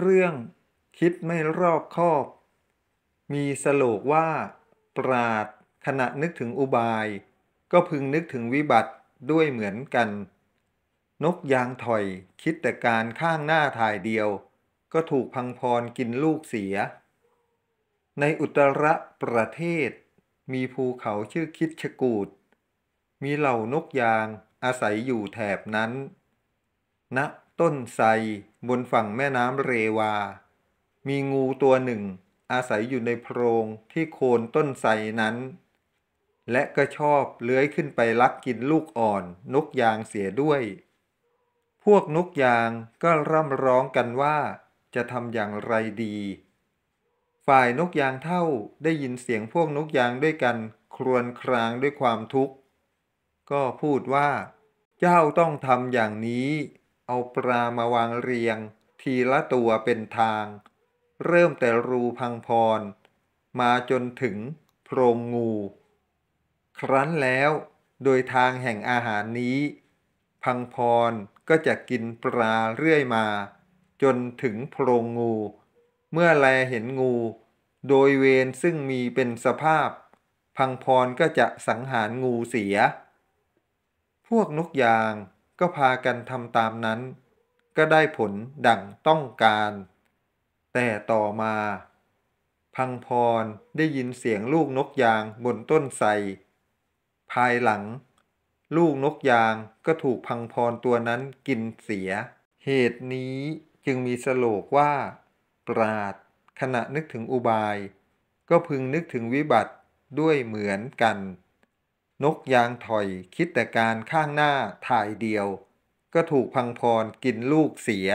เรื่องคิดไม่รอบคอบ มีสโลกว่า ปราดขณะนึกถึงอุบาย ก็พึงนึกถึงวิบัติด้วยเหมือนกัน นกยางถอยคิดแต่การข้างหน้าถ่ายเดียว ก็ถูกพังพรกินลูกเสีย ในอุตรประเทศ มีภูเขาชื่อคิดชกูด มีเหล่านกยางอาศัยอยู่แถบนั้นณนะต้นไทรบนฝั่งแม่น้ำเรวา มีงูตัวหนึ่งอาศัยอยู่ในโพรงที่โคนต้นไทรนั้น และก็ชอบ เลื้อยขึ้นไปลักกินลูกอ่อน นกยางเสียด้วย พวกนกยางก็ร่ำร้องกันว่าจะทำอย่างไรดี ฝ่ายนกยางเท่าได้ยินเสียงพวกนกยางด้วยกันครวญครางด้วยความทุกข์ ก็พูดว่า เจ้าต้องทำอย่างนี้เอาปลามาวางเรียง ทีละตัวเป็นทาง เริ่มแต่รูพังพร มาจนถึงโพรงงู ครั้นแล้วโดยทางแห่งอาหารนี้ พังพรก็จะกินปลาเรื่อยมา จนถึงโพรงงู เมื่อแลเห็นงู โดยเวรซึ่งมีเป็นสภาพ พังพรก็จะสังหารงูเสีย พวกนกยางก็พากันทำตามนั้น ก็ได้ผลดั่งต้องการ แต่ต่อมา พังพรได้ยินเสียงลูกนกยางบนต้นไทรภายหลัง ลูกนกยางก็ถูกพังพรตัวนั้นกินเสีย เหตุนี้จึงมีสโลกว่า ปราดขณะนึกถึงอุบาย ก็พึงนึกถึงวิบัติด้วยเหมือนกันนกยางถอยคิดแต่การข้างหน้าถ่ายเดียวก็ถูกพังพรกินลูกเสีย